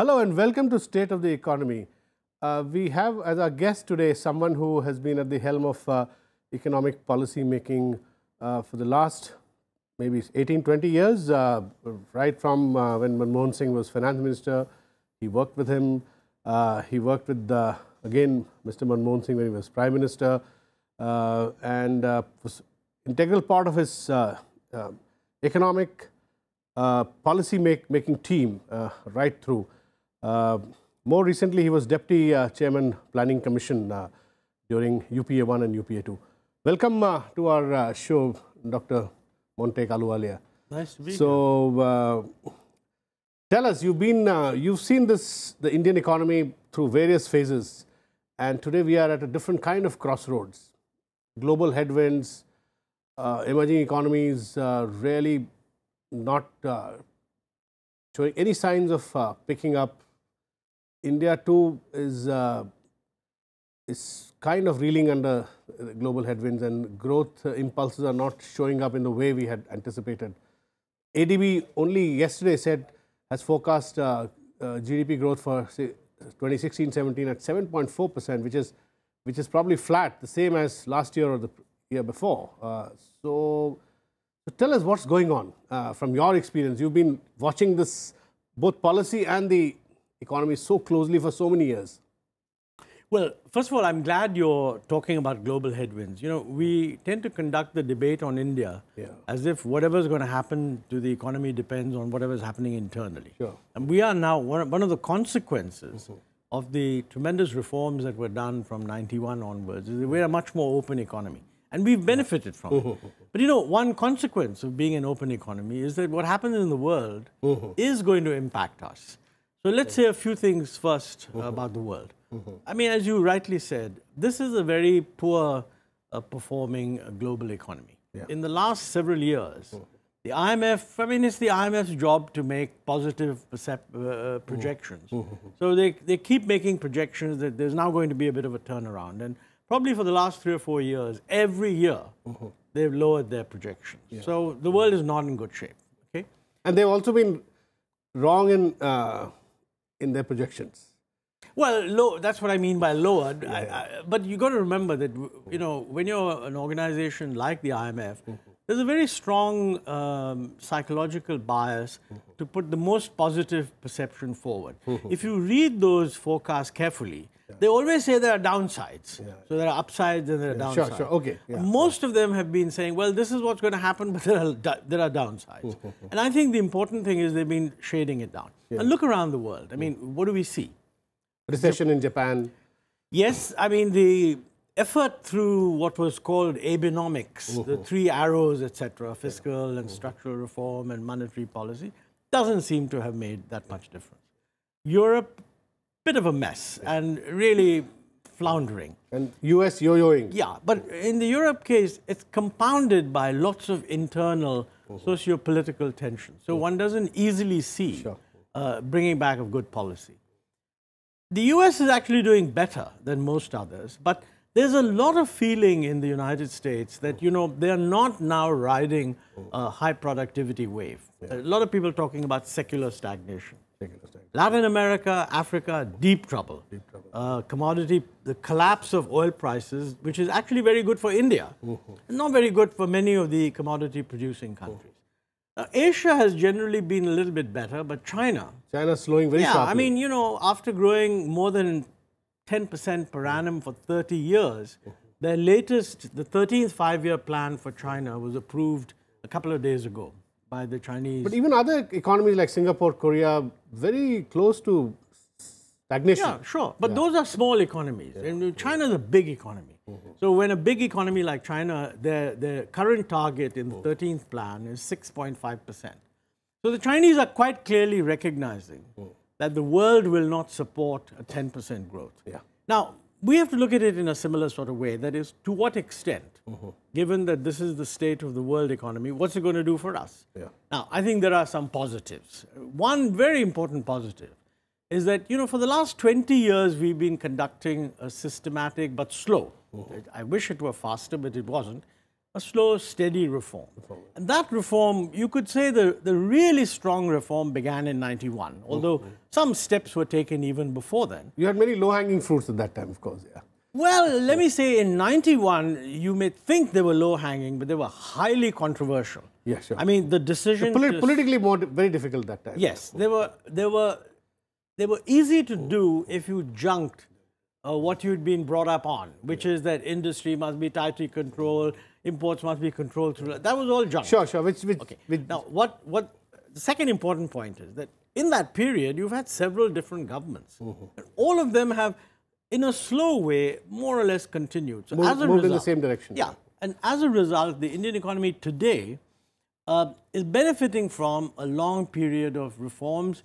Hello and welcome to State of the Economy. Uh, we have as our guest today someone who has been at the helm of uh, economic policy making uh, for the last maybe 18, 20 years, uh, right from uh, when Manmohan Singh was finance minister. He worked with him. Uh, he worked with, again, Mr. Manmohan Singh when he was prime minister and was integral part of his economic policy make, making team right through. Uh, more recently, he was Deputy uh, Chairman Planning Commission uh, during UPA 1 and UPA 2. Welcome to our show, Dr. Monte Kaluwalia. Nice to be so, here. So, tell us, you've been, you've seen this, the Indian economy through various phases. And today we are at a different kind of crossroads. Global headwinds, uh, emerging economies uh, really not uh, showing any signs of picking up India too is uh, is kind of reeling under uh, global headwinds and growth uh, impulses are not showing up in the way we had anticipated. ADB only yesterday said has forecast uh, uh, GDP growth for 2016-17 at 7.4 percent, which is which is probably flat, the same as last year or the year before. Uh, so, so tell us what's going on from your experience. You've been watching this both policy and the economy so closely for so many years? Well, first of all, I'm glad you're talking about global headwinds. You know, we tend to conduct the debate on India yeah. as if whatever's going to happen to the economy depends on whatever's happening internally. Sure. And we are now one of, the consequences mm -hmm. of the tremendous reforms that were done from 91 onwards is that we're a much more open economy. And we've benefited from it. Mm-hmm. But you know, one consequence of being an open economy is that what happens in the world mm-hmm. is going to impact us. So let's say a few things first mm -hmm. about the world. Mm -hmm. I mean, as you rightly said, this is a very poor uh, performing uh, global economy. Yeah. In the last several years, mm -hmm. the IMF, I mean, it's the IMF's job to make positive uh, uh mm-hmm. projections. Mm-hmm. Mm-hmm. So they, they keep making projections that there's now going to be a bit of a turnaround. And probably for the last three or four years, every year, they've lowered their projections. Yeah. So the world is not in good shape. Okay? And they've also been wrong in. Uh, in their projections? Well, low, that's what I mean by lower. Yeah. I, I, but you have got to remember that you know when you're an organization like the IMF, mm -hmm. there's a very strong um, psychological bias mm -hmm. to put the most positive perception forward. Mm -hmm. If you read those forecasts carefully, they always say there are downsides. So there are upsides and there are downsides. Sure, sure, okay. Most of them have been saying, well, this is what's going to happen, but there are, there are downsides. and I think the important thing is they've been shading it down. And look around the world. I mean, what do we see? Recession in Japan. Yes, I mean, the effort through what was called Abenomics, the uh-huh. three arrows, etc., fiscal and uh-huh. structural reform and monetary policy, doesn't seem to have made that much difference. Europe bit of a mess and really floundering. And US yo-yoing. Yeah, but in the Europe case, it's compounded by lots of internal mm -hmm. socio-political tensions. So mm -hmm. one doesn't easily see sure. uh, bringing back of good policy. The US is actually doing better than most others, but there's a lot of feeling in the United States that, mm-hmm. you know, they're not now riding mm-hmm. a high productivity wave. Yeah. A lot of people talking about secular stagnation. Latin America, Africa, deep trouble. Deep trouble. Uh, commodity, the collapse of oil prices, which is actually very good for India, not very good for many of the commodity producing countries. Uh, Asia has generally been a little bit better, but China. China is slowing very yeah, sharply. I mean, you know, after growing more than 10% per annum for 30 years, mm their latest, the 13th five year plan for China was approved a couple of days ago by the Chinese. But even other economies like Singapore, Korea, very close to stagnation. Yeah, sure. But yeah. those are small economies. Yeah. And China's a big economy. Mm -hmm. So when a big economy like China, their, their current target in the 13th mm-hmm. plan is 6.5%. So the Chinese are quite clearly recognizing mm that the world will not support a 10% growth. Yeah. Now, we have to look at it in a similar sort of way. That is, to what extent, mm-hmm. given that this is the state of the world economy, what's it going to do for us? Yeah. Now, I think there are some positives. One very important positive is that, you know, for the last 20 years, we've been conducting a systematic but slow, mm-hmm. I wish it were faster, but it wasn't, a slow, steady reform. reform. And that reform, you could say the, the really strong reform began in 91, although mm-hmm. some steps were taken even before then. You had many low hanging fruits at that time, of course, yeah. Well, let me say in 91, you may think they were low hanging, but they were highly controversial. Yes, sure. I mean, the decision. politically, more, very difficult that time. Yes, they were, they, were, they were easy to mm. do if you junked uh, what you'd been brought up on, which yeah. is that industry must be tightly controlled, imports must be controlled through. That was all junk. Sure, sure. Which, which, okay. Which, now, what, what the second important point is that in that period, you've had several different governments. Mm-hmm. All of them have, in a slow way, more or less continued. So moved, as a moved result, in the same direction. Yeah. And as a result, the Indian economy today uh, is benefiting from a long period of reforms,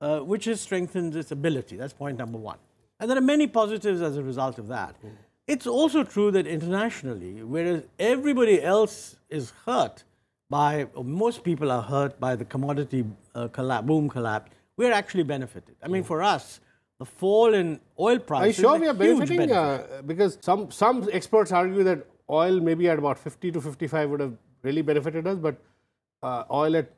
uh, which has strengthened its ability. That's point number one. And there are many positives as a result of that. Mm. It's also true that internationally, whereas everybody else is hurt by, most people are hurt by the commodity uh, collapse, boom collapse, we're actually benefited. I mean, mm. for us, the fall in oil prices. Are you sure we are benefiting? Uh, because some, some experts argue that oil maybe at about 50 to 55 would have really benefited us, but uh, oil at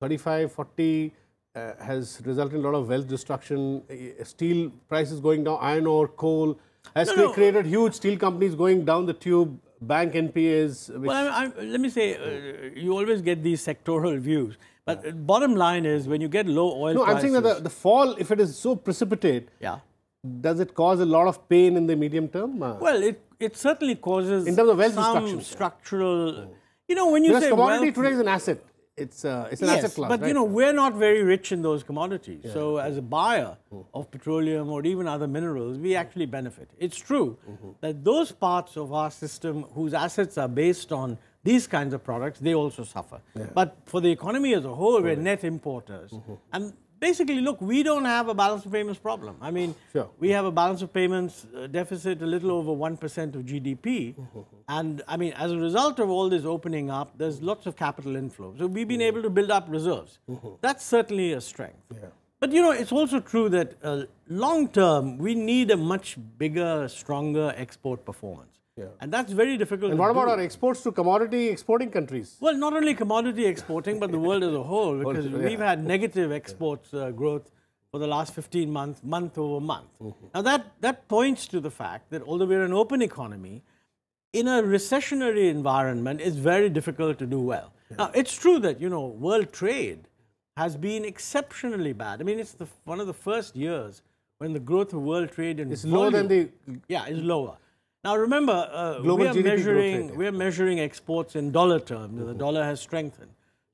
35, 40, uh, has resulted in a lot of wealth destruction. Uh, steel prices going down, iron ore, coal has no, no. created huge steel companies going down the tube, bank NPAs. well, I, I, let me say, uh, you always get these sectoral views. But yeah. bottom line is, when you get low oil no, prices, I'm saying that the, the, fall, if it is so precipitate, yeah. does it cause a lot of pain in the medium term? Uh, well, it, it certainly causes in terms of wealth some structural. Yeah. You know, when you because say commodity wealth, today is an asset it's, uh, it's an yes, asset class. But right? you know, we're not very rich in those commodities. Yeah, so as a buyer mm. of petroleum or even other minerals, we mm. actually benefit. It's true mm -hmm. that those parts of our system whose assets are based on these kinds of products, they also suffer. Yeah. But for the economy as a whole, we're net importers. -hmm. And basically, look, we don't have a balance of payments problem. I mean, sure. we have a balance of payments uh, deficit a little over 1% of GDP. Mm-hmm. and I mean, as a result of all this opening up, there's lots of capital inflow. So we've been mm-hmm. able to build up reserves. Mm-hmm. That's certainly a strength. Yeah. But you know, it's also true that uh, long term, we need a much bigger, stronger export performance. Yeah. And that's very difficult. And what about do. our exports to commodity exporting countries? Well, not only commodity exporting, but the world as a whole, because yeah. we've had negative exports uh, growth for the last 15 months, month over month. Mm -hmm. Now, that, that points to the fact that although we're an open economy, in a recessionary environment, it's very difficult to do well. Yeah. Now, it's true that, you know, world trade has been exceptionally bad. I mean, it's the, one of the first years when the growth of world trade and it's volume, lower than the yeah is lower. Now remember, uh, we are GDP measuring we are measuring exports in dollar terms. Mm -hmm. The mm-hmm. dollar has strengthened,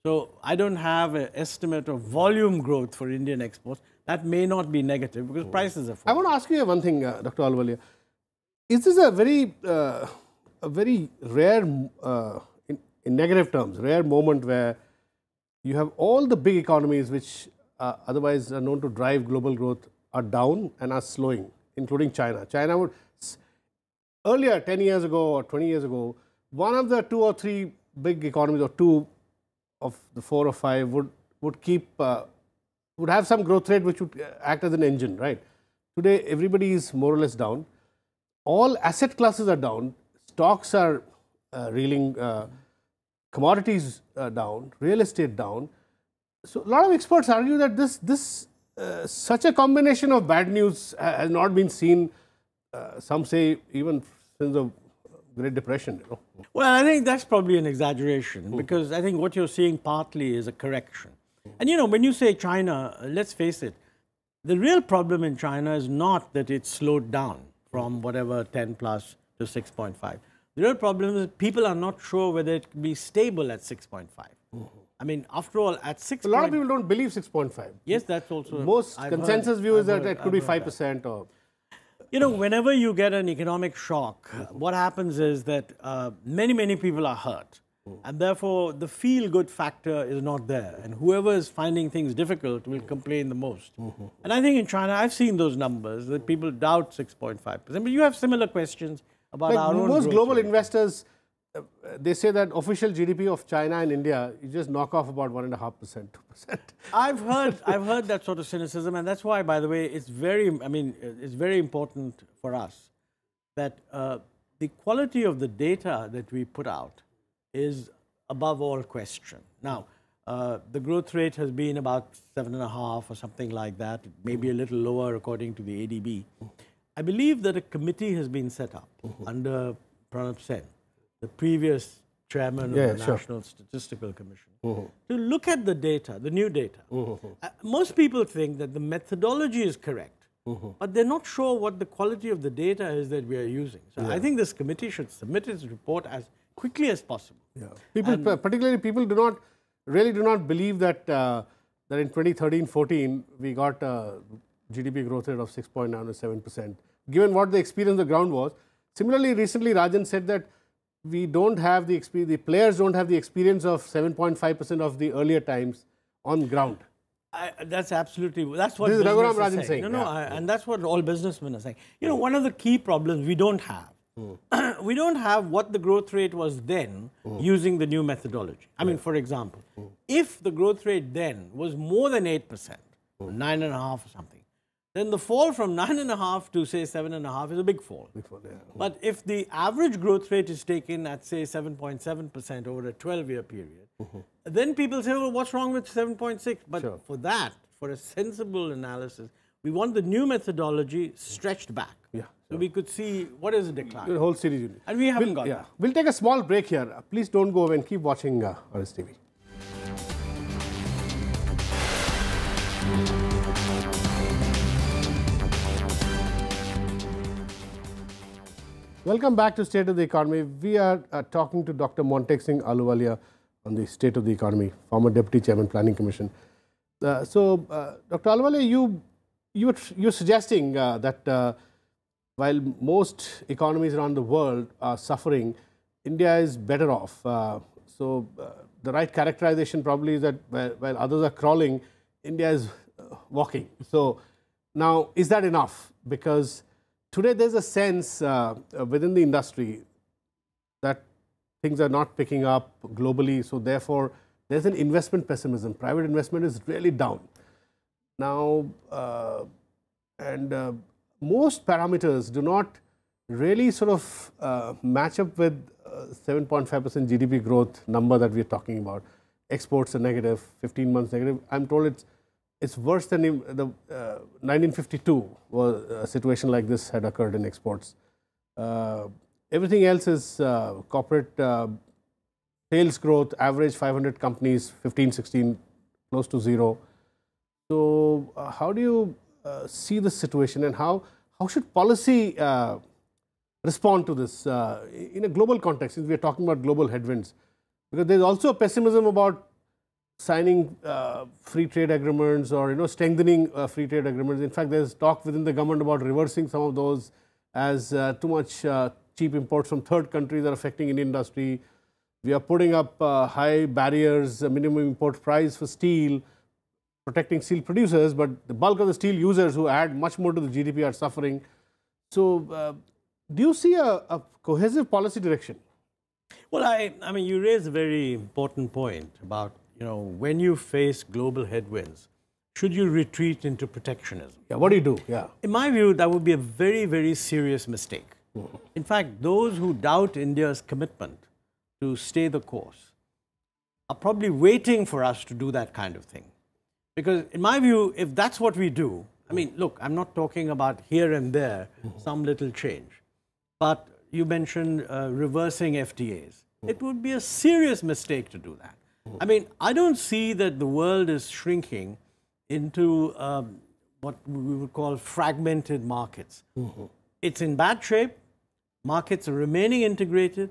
so I don't have an estimate of volume growth for Indian exports. That may not be negative because oh. prices are. Falling. I want to ask you one thing, uh, Dr. Alvalia. Is this a very uh, a very rare, uh, in, in, negative terms, rare moment where you have all the big economies which otherwise are known to drive global growth are down and are slowing, including China. China would earlier, 10 years ago or 20 years ago, one of the two or three big economies or two of the four or five would, would keep, uh, would have some growth rate which would uh, act as an engine, right? Today, everybody is more or less down. All asset classes are down. Stocks are uh, reeling, uh, commodities uh, down, real estate down. So, a lot of experts argue that this, this uh, such a combination of bad news has not been seen. some say even since the Great Depression, you know. Well, I think that's probably an exaggeration mm -hmm. because I think what you're seeing partly is a correction. Mm -hmm. And you know, when you say China, let's face it, the real problem in China is not that it's slowed down from whatever 10 plus to 6.5. The real problem is people are not sure whether it can be stable at 6.5. Mm -hmm. I mean, after all, at 6. A lot of people don't believe 6.5. Yes, that's also. Most I've consensus heard, view is I've that heard, it could I've be 5% or. You know, whenever you get an economic shock, what happens is that uh, many, many people are hurt. Hmm. And therefore, the feel good factor is not there. And whoever is finding things difficult will complain the most. Mm-hmm. And I think in China, I've seen those numbers that people doubt 6.5%. But you have similar questions about our own. Most global rate. investors uh, they say that official GDP of China and India, you just knock off about one and a half percent, two percent. I've heard, I've heard that sort of cynicism, and that's why, by the way, it's very, I mean, it's very important for us that uh, the quality of the data that we put out is above all question. Now, uh, the growth rate has been about seven and a half or something like that, maybe a little lower according to the ADB. I believe that a committee has been set up mm -hmm. under Pranab Sen the previous chairman yeah, of the sure. National Statistical Commission, mm-hmm. to look at the data, the new data. Mm-hmm. Uh, most people think that the methodology is correct, mm-hmm. but they're not sure what the quality of the data is that we are using. So yeah. I think this committee should submit its report as quickly as possible. Yeah. People, and, particularly people do not, really do not believe that, uh, that in 2013-14, we got a GDP growth rate of 6.9 or 7%, given what the experience on the ground was. Similarly, recently Rajan said that we don't have the experience, the players don't have the experience of 7.5% of the earlier times on ground. I, that's absolutely that's what this is Raghuram Rajan saying. saying. No, no, yeah. I, and that's what all businessmen are saying. You know, hmm. one of the key problems we don't have. Mm. we don't have what the growth rate was then mm. using the new methodology. I mean, for example, mm. if the growth rate then was more than 8%, hmm. nine and a half or something, then the fall from 9.5 to say 7.5 is a big fall. Big fall yeah. But if the average growth rate is taken at say 7.7% over a 12 year period, mm-hmm. then people say, well, what's wrong with 7.6? But sure. for that, for a sensible analysis, we want the new methodology stretched back. Yeah. So, we could see what is the decline. The whole series. And we haven't we'll, got yeah. That. We'll take a small break here. Please don't go away and keep watching uh, TV. Welcome back to State of the Economy. We are uh, talking to Dr. Montek Singh Aluwalia on the State of the Economy, former Deputy Chairman Planning Commission. Uh, so, uh, Dr. Aluwalia, you, you you're suggesting uh, that uh, while most economies around the world are suffering, India is better off. Uh, so, the right characterization probably is that while, while others are crawling, India is walking. So, now, is that enough? Because today there's a sense uh, uh, within the industry that things are not picking up globally. So therefore, there's an investment pessimism. Private investment is really down. Now, uh, and uh, most parameters do not really sort of uh, match up with 7.5% uh, GDP growth number that we're talking about. Exports are negative, 15 months negative. I'm told it's it's worse than in the uh, 1952 was a uh, situation like this had occurred in exports. Uh, everything else is uh, corporate uh, sales growth, average 500 companies, 15, 16, close to zero. So uh, how do you see the situation and how, how should policy respond to this in a global context since we are talking about global headwinds? Because there is also a pessimism about signing uh, free trade agreements or you know strengthening uh, free trade agreements. In fact, there's talk within the government about reversing some of those as uh, too much uh, cheap imports from third countries are affecting Indian industry. We are putting up uh, high barriers, uh, minimum import price for steel, protecting steel producers, but the bulk of the steel users who add much more to the GDP are suffering. So, do you see a, a cohesive policy direction? Well, I, I mean, you raise a very important point about you know, when you face global headwinds, should you retreat into protectionism? Yeah, what do you do? Yeah. In my view, that would be a very, very serious mistake. Mm -hmm. In fact, those who doubt India's commitment to stay the course are probably waiting for us to do that kind of thing. Because, in my view, if that's what we do, I mean, look, I'm not talking about here and there mm -hmm. some little change, but you mentioned uh, reversing FTAs. Mm -hmm. It would be a serious mistake to do that. I mean, I don't see that the world is shrinking into um, what we would call fragmented markets. Mm-hmm. It's in bad shape. Markets are remaining integrated,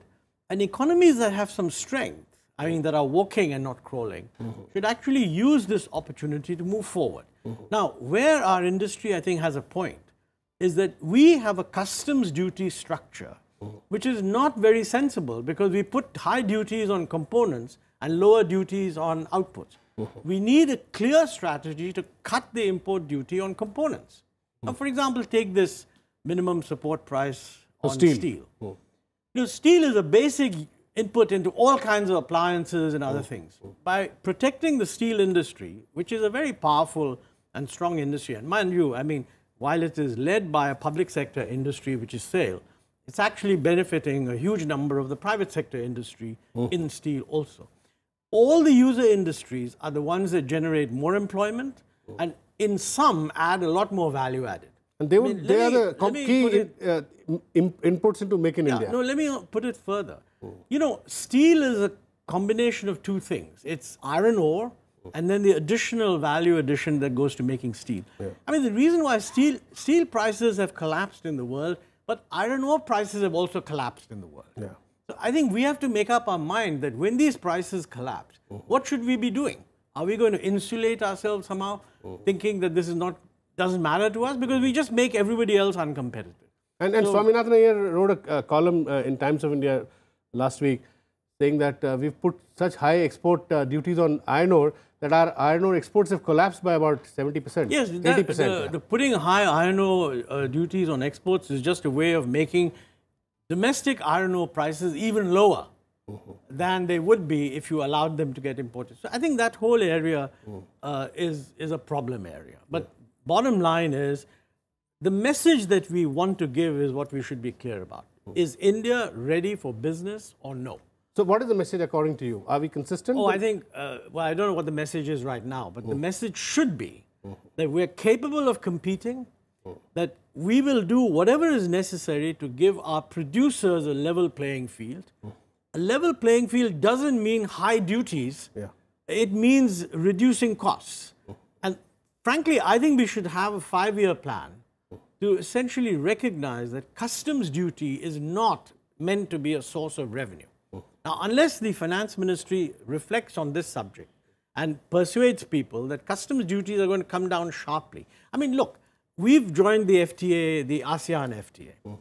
and economies that have some strength, I mean, that are walking and not crawling, mm-hmm. should actually use this opportunity to move forward. Mm-hmm. Now, where our industry, I think, has a point is that we have a customs duty structure, mm-hmm. which is not very sensible because we put high duties on components and lower duties on outputs. Oh. We need a clear strategy to cut the import duty on components. Now, hmm. for example, take this minimum support price oh, on steel. steel. Oh. You know, steel is a basic input into all kinds of appliances and other things. By protecting the steel industry, which is a very powerful and strong industry, and mind you, I mean, while it is led by a public sector industry, which is steel, it's actually benefiting a huge number of the private sector industry in steel also all the user industries are the ones that generate more employment oh. and in some add a lot more value added. And they, I mean, they me, are the key it, uh, inputs into making yeah, India. No, let me uh, put it further. Oh. You know, steel is a combination of two things. It's iron ore and then the additional value addition that goes to making steel. Yeah. I mean, the reason why steel, steel prices have collapsed in the world, but iron ore prices have also collapsed in the world. Yeah. So I think we have to make up our mind that when these prices collapse, mm -hmm. what should we be doing? Are we going to insulate ourselves somehow, mm -hmm. thinking that this is not doesn't matter to us because we just make everybody else uncompetitive? And, and so, Swaminathan Iyer wrote a, column uh, in Times of India last week saying that uh, we've put such high export uh, duties on iron ore that our iron ore exports have collapsed by about 70%. Yes, 80%. The, the putting high iron ore uh, duties on exports is just a way of making domestic iron ore prices even lower mm-hmm. than they would be if you allowed them to get imported. So I think that whole area mm. uh, is, is a problem area. But yeah. bottom line is the message that we want to give is what we should be clear about. Mm. Is India ready for business or no? So what is the message according to you? Are we consistent? Oh, I think, uh, well, I don't know what the message is right now, but the mm. message should be that we're capable of competing that we will do whatever is necessary to give our producers a level playing field. Mm. A level playing field doesn't mean high duties. Yeah. It means reducing costs. Mm. And frankly, I think we should have a five-year plan mm. to essentially recognize that customs duty is not meant to be a source of revenue. Hmm. Now, unless the finance ministry reflects on this subject and persuades people that customs duties are going to come down sharply. I mean, look, we've joined the FTA, the ASEAN FTA. Mm -hmm.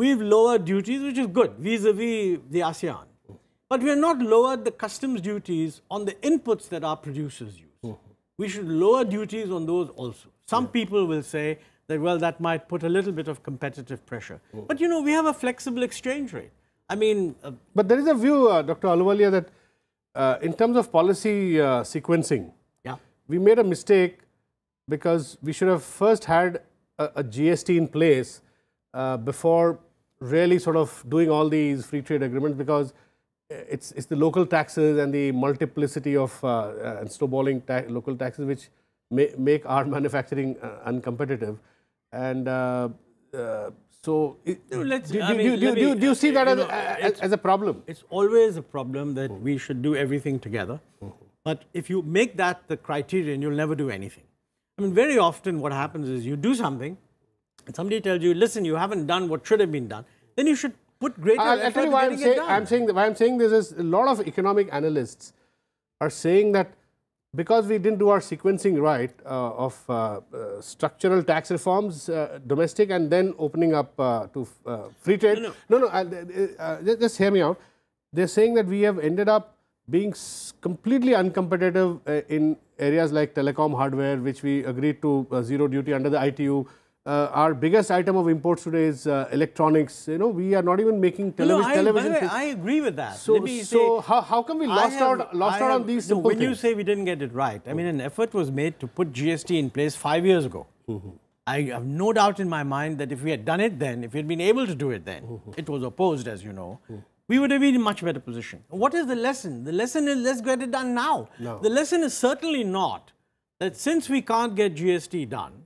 We've lowered duties, which is good vis-a-vis -vis the ASEAN. Mm -hmm. But we have not lowered the customs duties on the inputs that our producers use. Mm -hmm. We should lower duties on those also. Some yeah. Mm-hmm. people will say that, well, that might put a little bit of competitive pressure. Mm-hmm. But, you know, we have a flexible exchange rate. I mean... Uh, but there is a view, uh, Dr. Aluwalia, that uh, in terms of policy uh, sequencing, yeah. we made a mistake because we should have first had a, a GST in place uh, before really sort of doing all these free trade agreements because it's, it's the local taxes and the multiplicity of uh, uh and snowballing ta local taxes which make our manufacturing uh, uncompetitive. And so, do, you see that you know, uh, as, as, a problem? It's always a problem that we should do everything together. Mm-hmm. But if you make that the criterion, you'll never do anything. I mean, very often what happens is you do something, and somebody tells you, listen, you haven't done what should have been done, then you should put greater I'll effort tell you why I'm, say, I'm saying why I'm saying this is a lot of economic analysts are saying that because we didn't do our sequencing right uh, of uh, uh, structural tax reforms, uh, domestic, and then opening up uh, to uh, free trade. No, no, no, no just hear me out. They're saying that we have ended up being completely uncompetitive in areas like telecom hardware, which we agreed to uh, zero duty under the ITU. Uh, our biggest item of imports today is uh, electronics. You know, we are not even making televis no, I, television. Way, I agree with that. So, so say, how, how come we lost have, out lost have, out on these? No, when things? you say we didn't get it right, I mean, an mm-hmm. effort was made to put GST in place five years ago. Mm -hmm. I have no doubt in my mind that if we had done it then, if we had been able to do it then, mm -hmm. it was opposed, as you know. Mm -hmm we would have been in much better position. What is the lesson? The lesson is let's get it done now. No. The lesson is certainly not that since we can't get GST done,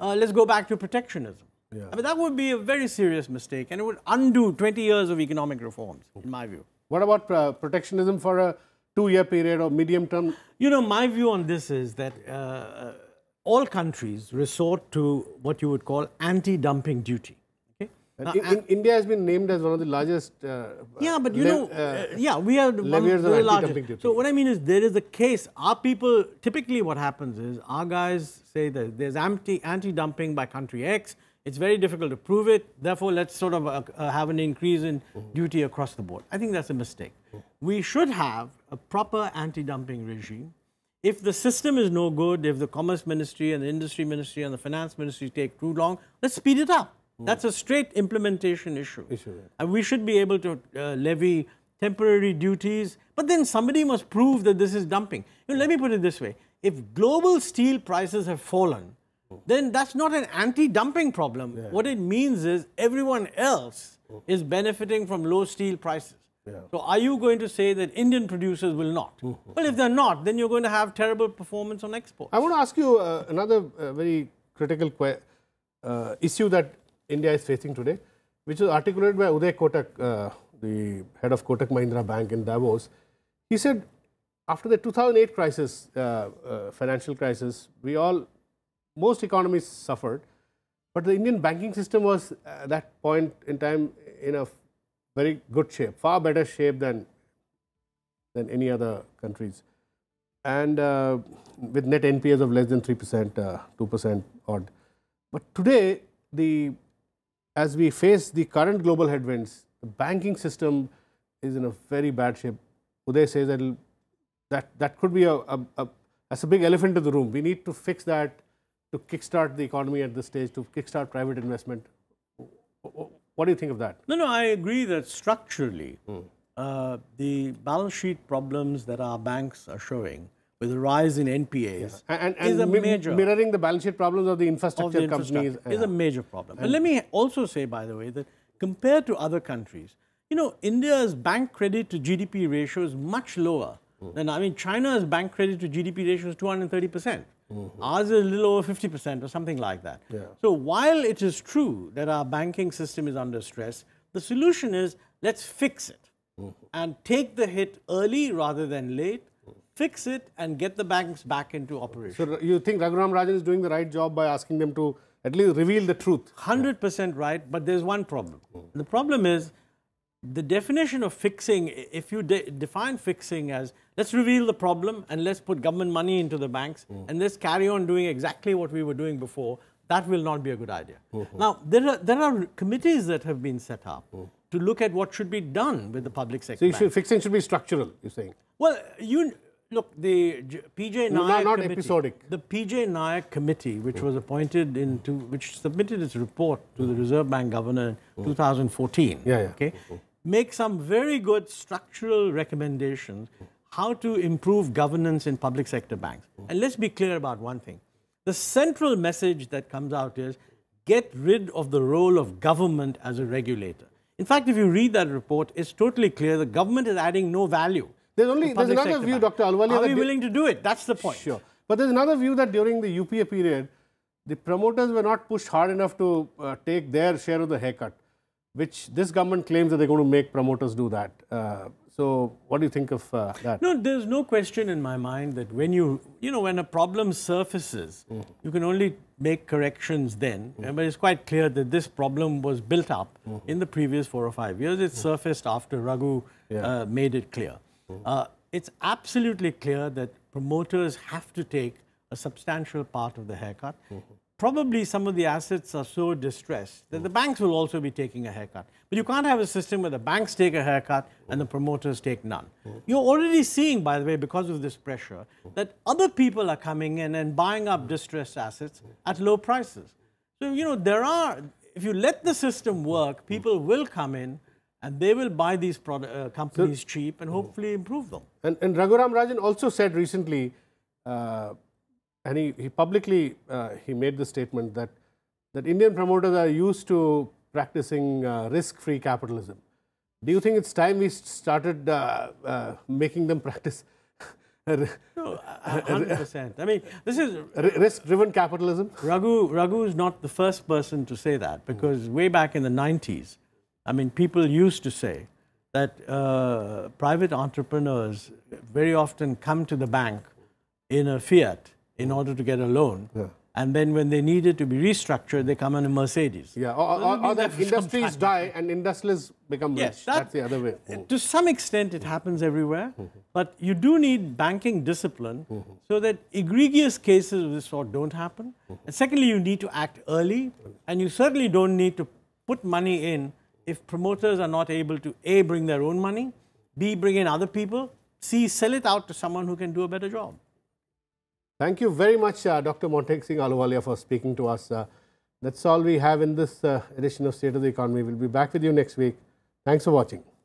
uh, let's go back to protectionism. Yeah. I mean, that would be a very serious mistake and it would undo 20 years of economic reforms, okay. in my view. What about uh, protectionism for a two-year period or medium term? You know, my view on this is that uh, uh all countries resort to what you would call anti-dumping duty. Uh, in, in India has been named as one of the largest. Uh, yeah, but you know, uh, uh, yeah, we are one of the largest. So what I mean is, there is a case. Our people typically what happens is our guys say that there's anti anti-dumping by country X. It's very difficult to prove it. Therefore, let's sort of uh, uh, have an increase in duty across the board. I think that's a mistake. We should have a proper anti-dumping regime. If the system is no good, if the Commerce Ministry and the Industry Ministry and the Finance Ministry take too long, let's speed it up Hmm. That's a straight implementation issue. issue yeah. And we should be able to uh, levy temporary duties, but then somebody must prove that this is dumping. You know, let me put it this way. If global steel prices have fallen, then that's not an anti-dumping problem. Yeah. What it means is everyone else hmm. is benefiting from low steel prices. Yeah. So are you going to say that Indian producers will not? Hmm. Well, if they're not, then you're going to have terrible performance on exports. I want to ask you uh, another uh, very critical uh, issue that India is facing today, which was articulated by Uday Kotak, uh, the head of Kotak Mahindra Bank in Davos. He said, after the 2008 crisis, uh, uh, financial crisis, we all, most economies suffered, but the Indian banking system was at that point in time in a very good shape, far better shape than than any other countries, and uh, with net NPS of less than three percent, uh, two percent odd. But today, the as we face the current global headwinds, the banking system is in a very bad shape. Uday says that that, that could be a, a, a, that's a big elephant in the room. We need to fix that to kickstart the economy at this stage, to kickstart private investment. What do you think of that? No, no, I agree that structurally, mm. uh, the balance sheet problems that our banks are showing with a rise in NPAs yeah. and, and, is a mi major mirroring the balance sheet problems of the infrastructure, of the infrastructure companies is a major problem. And, let me also say, by the way, that compared to other countries, you know, India's bank credit to GDP ratio is much lower mm. than I mean China's bank credit to GDP ratio is 230 percent. Mm -hmm. Ours is a little over 50 percent or something like that. Yeah. So while it is true that our banking system is under stress, the solution is let's fix it mm -hmm. and take the hit early rather than late fix it and get the banks back into operation. So you think Raghuram Rajan is doing the right job by asking them to at least reveal the truth? 100% right, but there's one problem. Mm. The problem is the definition of fixing, if you de define fixing as let's reveal the problem and let's put government money into the banks mm. and let's carry on doing exactly what we were doing before, that will not be a good idea. Mm -hmm. Now, there are, there are committees that have been set up mm. to look at what should be done with the public sector. So, should, fixing should be structural, you're saying? Well, you, Look, the PJ Nayak not committee, episodic. The PJ Nayak committee, which was appointed into, which submitted its report to the Reserve Bank governor in mm-hmm. 2014. Yeah, yeah. Okay, mm-hmm. make some very good structural recommendations how to improve governance in public sector banks. Mm-hmm. And let's be clear about one thing: the central message that comes out is get rid of the role of government as a regulator. In fact, if you read that report, it's totally clear the government is adding no value. There's only the there's another view, bank. Dr. Alwalia. Are we willing to do it? That's the point. Sure. But there's another view that during the UPA period, the promoters were not pushed hard enough to uh, take their share of the haircut, which this government claims that they're going to make promoters do that. Uh, so, what do you think of uh, that? No, there's no question in my mind that when you, you know, when a problem surfaces, mm. you can only make corrections then. Mm. But it's quite clear that this problem was built up mm. in the previous four or five years. It surfaced after Raghu yeah. Uh, made it clear. Uh, it's absolutely clear that promoters have to take a substantial part of the haircut. Mm -hmm. Probably some of the assets are so distressed that mm the banks will also be taking a haircut. But you can't have a system where the banks take a haircut mm and the promoters take none. You're already seeing, by the way, because of this pressure, that other people are coming in and buying up distressed assets at low prices. So, you know, there are, if you let the system work, people will come in and they will buy these uh, companies so, cheap and hopefully improve them. And, and Raghuram Rajan also said recently, uh, and he, he publicly uh, he made the statement that that Indian promoters are used to practicing uh, risk-free capitalism. Do you think it's time we started uh, uh, making them practice? no, 100%. I mean, this is... Risk-driven capitalism? Raghu, Raghu is not the first person to say that because way back in the 90s, I mean, people used to say that uh, private entrepreneurs very often come to the bank in a fiat in order to get a loan. Yeah. And then when they need it to be restructured, they come in a Mercedes. Yeah, or, or, or, that industries die and industrialists become yes, rich. That, That's the other way. Mm. To some extent, it happens everywhere. Mm -hmm. But you do need banking discipline mm -hmm. so that egregious cases of this sort don't happen. -hmm. And secondly, you need to act early. And you certainly don't need to put money in if promoters are not able to A, bring their own money, B, bring in other people, C, sell it out to someone who can do a better job. Thank you very much, uh, Dr. Montek Singh Aluwalia, for speaking to us. Uh, that's all we have in this uh, edition of State of the Economy. We'll be back with you next week. Thanks for watching.